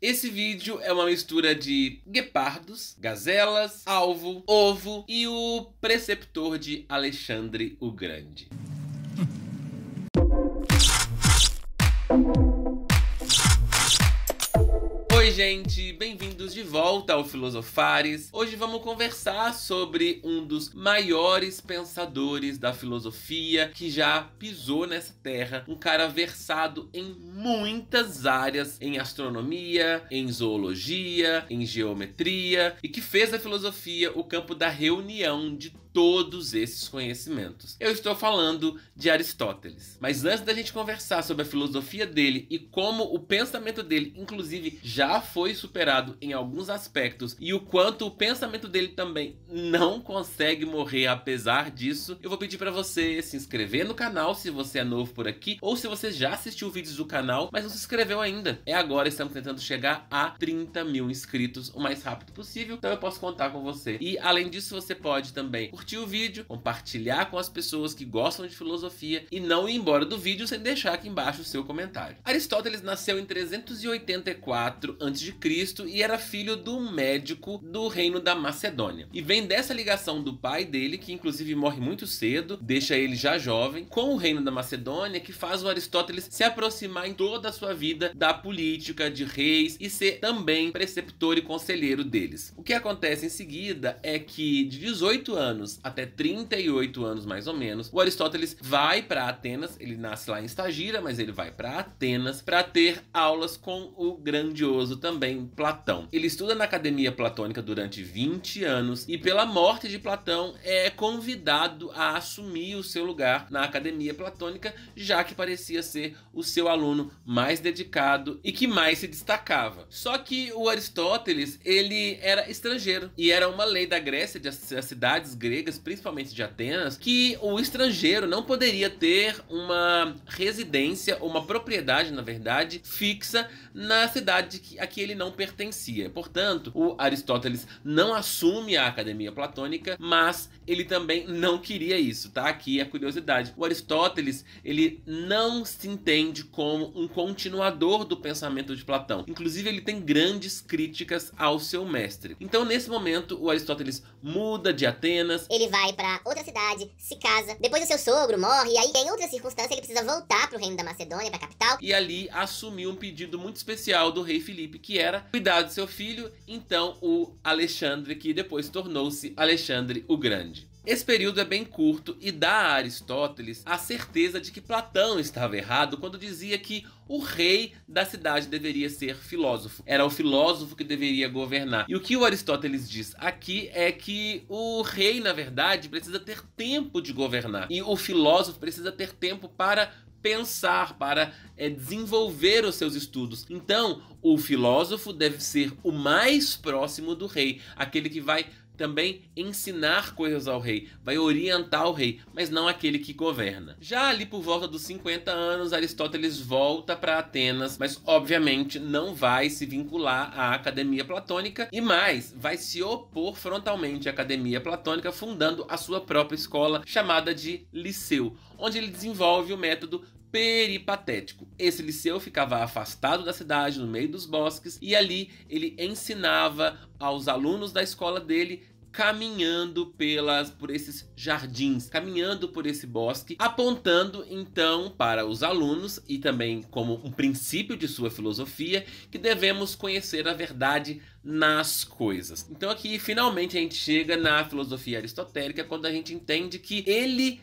Esse vídeo é uma mistura de guepardos, gazelas, alvo, ovo e o preceptor de Alexandre o Grande. Oi, gente, bem-vindo bem-vindos de volta ao Filosofares. Hoje vamos conversar sobre um dos maiores pensadores da filosofia que já pisou nessa terra, um cara versado em muitas áreas, em astronomia, em zoologia, em geometria e que fez da filosofia o campo da reunião de todos esses conhecimentos. Eu estou falando de Aristóteles. Mas antes da gente conversar sobre a filosofia dele e como o pensamento dele, inclusive, já foi superado em alguns aspectos e o quanto o pensamento dele também não consegue morrer apesar disso, eu vou pedir para você se inscrever no canal se você é novo por aqui ou se você já assistiu vídeos do canal, mas não se inscreveu ainda. É agora, estamos tentando chegar a 30 mil inscritos o mais rápido possível, então eu posso contar com você. E além disso, você pode também curtir curtir o vídeo, compartilhar com as pessoas que gostam de filosofia e não ir embora do vídeo sem deixar aqui embaixo o seu comentário. Aristóteles nasceu em 384 a.C. e era filho do médico do reino da Macedônia. E vem dessa ligação do pai dele, que inclusive morre muito cedo, deixa ele já jovem, com o reino da Macedônia, que faz o Aristóteles se aproximar em toda a sua vida da política, de reis e ser também preceptor e conselheiro deles. O que acontece em seguida é que de 18 anos até 38 anos mais ou menos, o Aristóteles vai para Atenas, ele nasce lá em Stagira, mas ele vai para Atenas para ter aulas com o grandioso também Platão. Ele estuda na Academia Platônica durante 20 anos e pela morte de Platão é convidado a assumir o seu lugar na Academia Platônica, já que parecia ser o seu aluno mais dedicado e que mais se destacava. Só que o Aristóteles, ele era estrangeiro e era uma lei da Grécia de as cidades gregas gregas, principalmente de Atenas, que o estrangeiro não poderia ter uma residência, uma propriedade, na verdade, fixa na cidade a que ele não pertencia. Portanto, o Aristóteles não assume a academia platônica, mas ele também não queria isso, tá? Aqui a é curiosidade. O Aristóteles, ele não se entende como um continuador do pensamento de Platão. Inclusive, ele tem grandes críticas ao seu mestre. Então, nesse momento, o Aristóteles muda de Atenas, ele vai para outra cidade, se casa. Depois o seu sogro morre, e aí em outra circunstância ele precisa voltar pro reino da Macedônia, pra capital. E ali assumiu um pedido muito especial do rei Filipe, que era cuidar do seu filho, então o Alexandre, que depois tornou-se Alexandre o Grande. Esse período é bem curto e dá a Aristóteles a certeza de que Platão estava errado quando dizia que o rei da cidade deveria ser filósofo. Era o filósofo que deveria governar. E o que o Aristóteles diz aqui é que o rei, na verdade, precisa ter tempo de governar. E o filósofo precisa ter tempo para pensar, para é, desenvolver os seus estudos. Então, o filósofo deve ser o mais próximo do rei, aquele que vai também ensinar coisas ao rei, vai orientar o rei, mas não aquele que governa. Já ali por volta dos 50 anos, Aristóteles volta para Atenas, mas obviamente não vai se vincular à academia platônica e mais, vai se opor frontalmente à academia platônica, fundando a sua própria escola chamada de Liceu, onde ele desenvolve o método peripatético. Esse liceu ficava afastado da cidade, no meio dos bosques, e ali ele ensinava aos alunos da escola dele caminhando pelas por esses jardins, caminhando por esse bosque, apontando então para os alunos e também como um princípio de sua filosofia que devemos conhecer a verdade nas coisas. Então aqui finalmente a gente chega na filosofia aristotélica quando a gente entende que ele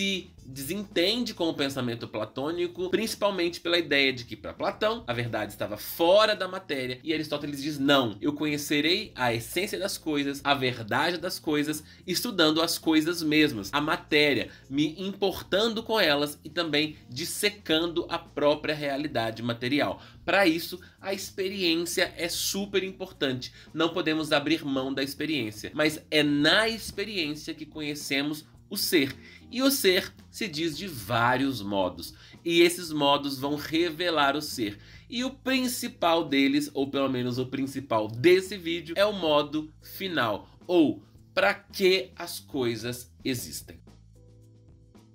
se desentende com o pensamento platônico, principalmente pela ideia de que para Platão a verdade estava fora da matéria e Aristóteles diz não, eu conhecerei a essência das coisas, a verdade das coisas, estudando as coisas mesmas, a matéria, me importando com elas e também dissecando a própria realidade material. Para isso, a experiência é super importante. Não podemos abrir mão da experiência, mas é na experiência que conhecemos o ser. E o ser se diz de vários modos, e esses modos vão revelar o ser. E o principal deles, ou pelo menos o principal desse vídeo, é o modo final, ou para que as coisas existem.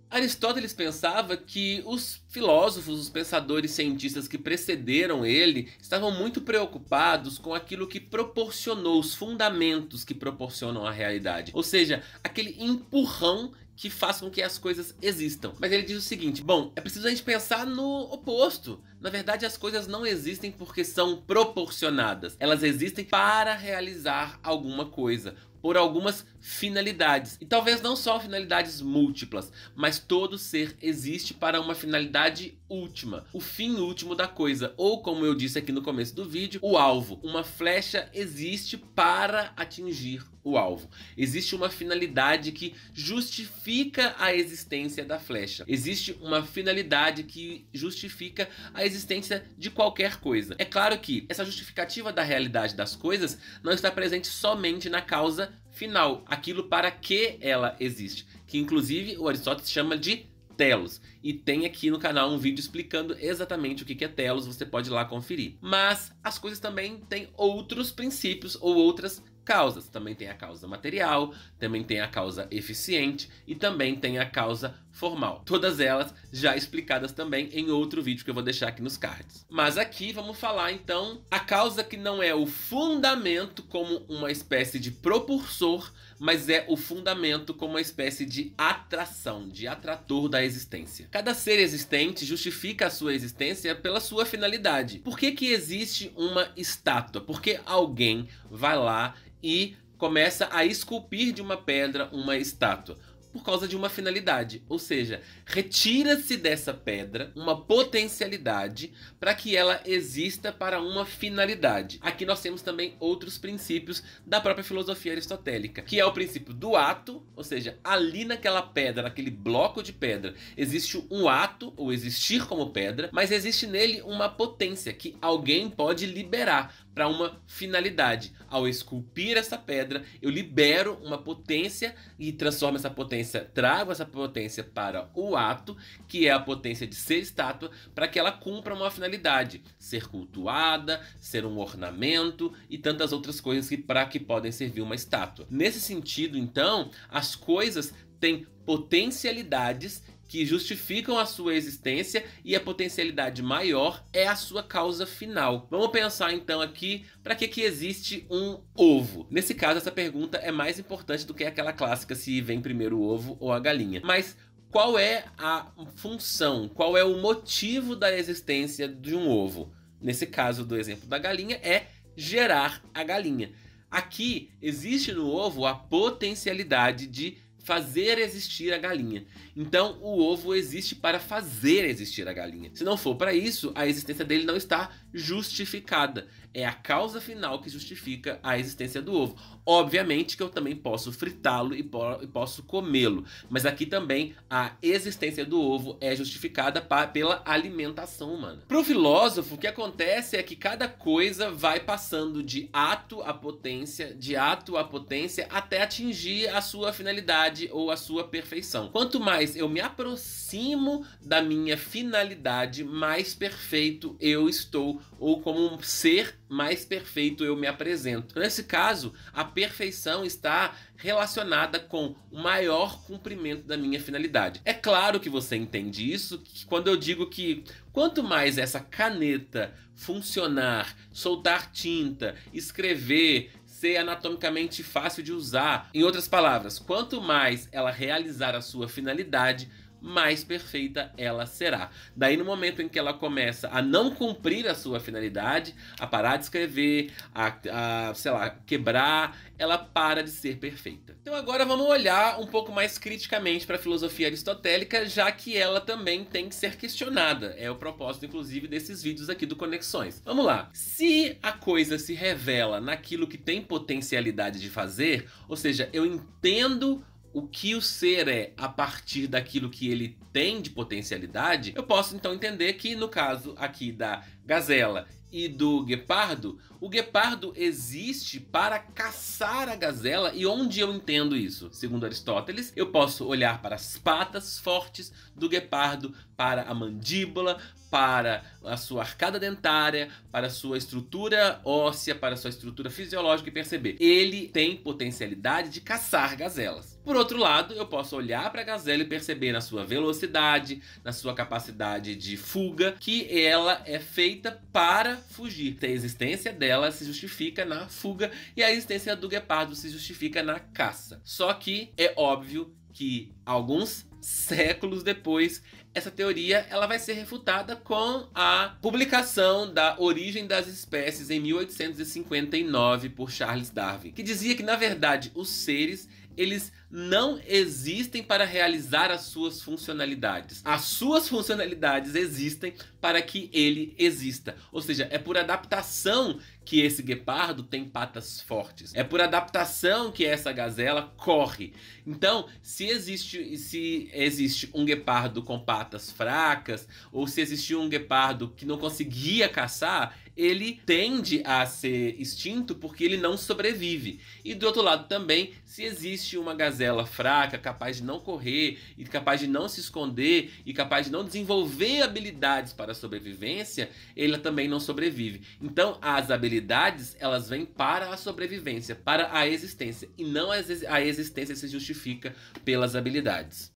Aristóteles pensava que os filósofos, os pensadores cientistas que precederam ele, estavam muito preocupados com aquilo que proporcionou os fundamentos que proporcionam a realidade, ou seja, aquele empurrão que faça com que as coisas existam. Mas ele diz o seguinte: bom, é preciso a gente pensar no oposto. Na verdade, as coisas não existem porque são proporcionadas. Elas existem para realizar alguma coisa por algumas finalidades. E talvez não só finalidades múltiplas, mas todo ser existe para uma finalidade última, o fim último da coisa, ou como eu disse aqui no começo do vídeo, o alvo. Uma flecha existe para atingir o alvo. Existe uma finalidade que justifica a existência da flecha. Existe uma finalidade que justifica a existência de qualquer coisa. É claro que essa justificativa da realidade das coisas não está presente somente na causa final, aquilo para que ela existe, que inclusive o Aristóteles chama de telos. E tem aqui no canal um vídeo explicando exatamente o que é telos, você pode ir lá conferir. Mas as coisas também têm outros princípios ou outras causas. Também tem a causa material, também tem a causa eficiente e também tem a causa formal. Todas elas já explicadas também em outro vídeo que eu vou deixar aqui nos cards. Mas aqui vamos falar então a causa que não é o fundamento como uma espécie de propulsor, mas é o fundamento como uma espécie de atração, de atrator da existência. Cada ser existente justifica a sua existência pela sua finalidade. Por que que existe uma estátua? Porque alguém vai lá e começa a esculpir de uma pedra uma estátua por causa de uma finalidade, ou seja, retira-se dessa pedra uma potencialidade para que ela exista para uma finalidade. Aqui nós temos também outros princípios da própria filosofia aristotélica, que é o princípio do ato, ou seja, ali naquela pedra, naquele bloco de pedra, existe um ato ou existir como pedra, mas existe nele uma potência que alguém pode liberar para uma finalidade. Ao esculpir essa pedra, eu libero uma potência e transformo essa potência potência, trago essa potência para o ato, que é a potência de ser estátua, para que ela cumpra uma finalidade, ser cultuada, ser um ornamento e tantas outras coisas que, para que podem servir uma estátua. Nesse sentido, então, as coisas têm potencialidades que justificam a sua existência e a potencialidade maior é a sua causa final. Vamos pensar então aqui para que, que existe um ovo. Nesse caso, essa pergunta é mais importante do que aquela clássica se vem primeiro o ovo ou a galinha. Mas qual é a função, qual é o motivo da existência de um ovo? Nesse caso do exemplo da galinha, é gerar a galinha. Aqui existe no ovo a potencialidade de fazer existir a galinha. Então o ovo existe para fazer existir a galinha. Se não for para isso, a existência dele não está justificada. É a causa final que justifica a existência do ovo. Obviamente que eu também posso fritá-lo e, po e, posso comê-lo, mas aqui também a existência do ovo é justificada pela alimentação humana. Para o filósofo, o que acontece é que cada coisa vai passando de ato a potência, de ato a potência, até atingir a sua finalidade ou a sua perfeição. Quanto mais mais eu me aproximo da minha finalidade, mais perfeito eu estou, ou como um ser mais perfeito eu me apresento. Nesse caso, a perfeição está relacionada com o maior cumprimento da minha finalidade. É claro que você entende isso, que quando eu digo que quanto mais essa caneta funcionar, soltar tinta, escrever, ser anatomicamente fácil de usar. Em outras palavras, quanto mais ela realizar a sua finalidade, mais perfeita ela será. Daí, no momento em que ela começa a não cumprir a sua finalidade, a parar de escrever, a, a sei lá, quebrar, ela para de ser perfeita. Então, agora vamos olhar um pouco mais criticamente para a filosofia aristotélica, já que ela também tem que ser questionada. É o propósito, inclusive, desses vídeos aqui do Conexões. Vamos lá. Se a coisa se revela naquilo que tem potencialidade de fazer, ou seja, eu entendo o que o ser é a partir daquilo que ele tem de potencialidade, eu posso então entender que no caso aqui da gazela e do guepardo, o guepardo existe para caçar a gazela e onde eu entendo isso? Segundo Aristóteles, eu posso olhar para as patas fortes do guepardo, para a mandíbula, para a sua arcada dentária, para a sua estrutura óssea, para a sua estrutura fisiológica e perceber, ele tem potencialidade de caçar gazelas. Por outro lado, eu posso olhar para a gazela e perceber na sua velocidade, na sua capacidade de fuga, que ela é feita feita para fugir. A existência dela se justifica na fuga e a existência do guepardo se justifica na caça. Só que é óbvio que alguns séculos depois essa teoria ela vai ser refutada com a publicação da Origem das Espécies em 1859 por Charles Darwin, que dizia que na verdade os seres eles não existem para realizar as suas funcionalidades. As suas funcionalidades existem para que ele exista. Ou seja, é por adaptação que esse guepardo tem patas fortes. É por adaptação que essa gazela corre. Então, se existe, se existe um guepardo com patas fracas, ou se existe um guepardo que não conseguia caçar, ele tende a ser extinto porque ele não sobrevive. E do outro lado também, se existe uma gazela ela fraca, capaz de não correr, e capaz de não se esconder, e capaz de não desenvolver habilidades para a sobrevivência, ela também não sobrevive. Então, as habilidades, elas vêm para a sobrevivência, para a existência, e não a existência se justifica pelas habilidades.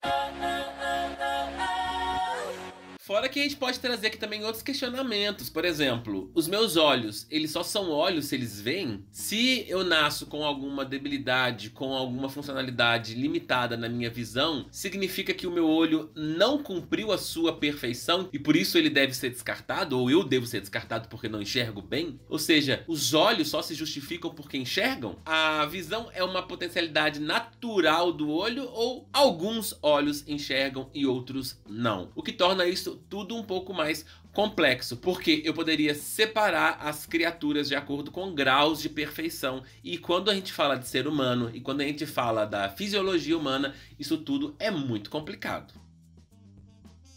Fora que a gente pode trazer aqui também outros questionamentos. Por exemplo, os meus olhos, eles só são olhos se eles veem? Se eu nasço com alguma debilidade, com alguma funcionalidade limitada na minha visão, significa que o meu olho não cumpriu a sua perfeição e por isso ele deve ser descartado? Ou eu devo ser descartado porque não enxergo bem? Ou seja, os olhos só se justificam porque enxergam? A visão é uma potencialidade natural do olho ou alguns olhos enxergam e outros não? O que torna isso tudo um pouco mais complexo, porque eu poderia separar as criaturas de acordo com graus de perfeição. E quando a gente fala de ser humano e quando a gente fala da fisiologia humana, isso tudo é muito complicado.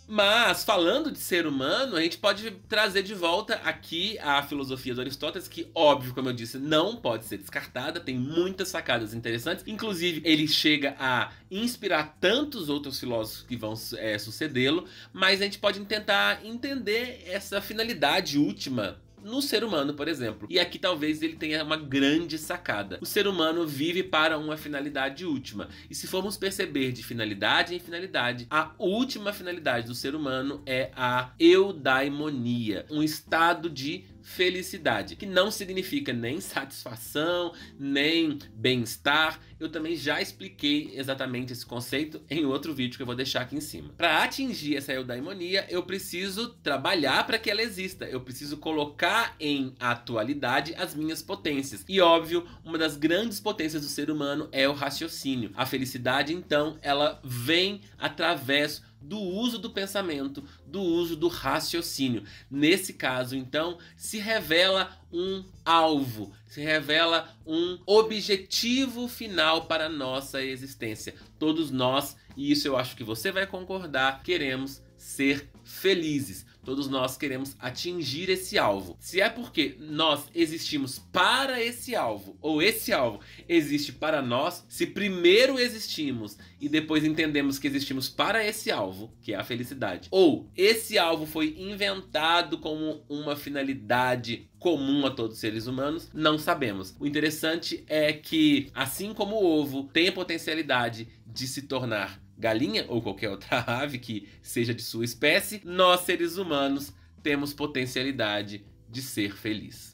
Mas, falando de ser humano, a gente pode trazer de volta aqui a filosofia do Aristóteles, que, óbvio, como eu disse, não pode ser descartada, tem muitas sacadas interessantes. Inclusive, ele chega a inspirar tantos outros filósofos que vão é, sucedê-lo, mas a gente pode tentar entender essa finalidade última no ser humano, por exemplo. E aqui talvez ele tenha uma grande sacada. O ser humano vive para uma finalidade última. E se formos perceber de finalidade em finalidade, a última finalidade do ser humano é a eudaimonia, um estado de felicidade, que não significa nem satisfação, nem bem-estar. Eu também já expliquei exatamente esse conceito em outro vídeo que eu vou deixar aqui em cima. Para atingir essa eudaimonia, eu preciso trabalhar para que ela exista. Eu preciso colocar em atualidade as minhas potências. E óbvio, uma das grandes potências do ser humano é o raciocínio. A felicidade, então, ela vem através do uso do pensamento, do uso do raciocínio. Nesse caso, então, se revela um alvo, se revela um objetivo final para a nossa existência. Todos nós, e isso eu acho que você vai concordar, queremos ser felizes. Todos nós queremos atingir esse alvo. Se é porque nós existimos para esse alvo, ou esse alvo existe para nós, se primeiro existimos e depois entendemos que existimos para esse alvo, que é a felicidade, ou esse alvo foi inventado como uma finalidade comum a todos os seres humanos, não sabemos. O interessante é que, assim como o ovo tem a potencialidade de se tornar galinha ou qualquer outra ave que seja de sua espécie, nós seres humanos temos potencialidade de ser feliz.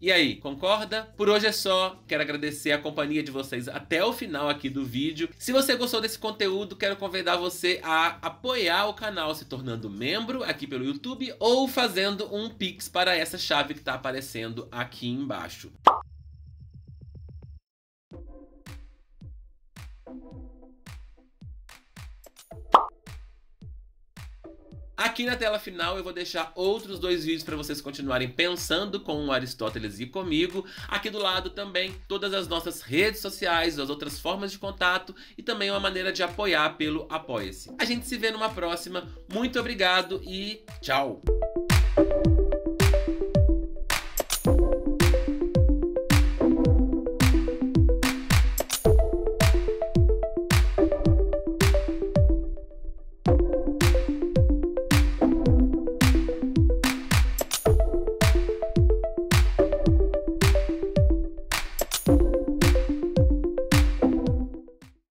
E aí, concorda? Por hoje é só. Quero agradecer a companhia de vocês até o final aqui do vídeo. Se você gostou desse conteúdo, quero convidar você a apoiar o canal se tornando membro aqui pelo YouTube ou fazendo um Pix para essa chave que está aparecendo aqui embaixo. Aqui na tela final eu vou deixar outros dois vídeos para vocês continuarem pensando com o Aristóteles e comigo. Aqui do lado também todas as nossas redes sociais, as outras formas de contato e também uma maneira de apoiar pelo Apoia-se. A gente se vê numa próxima. Muito obrigado e tchau!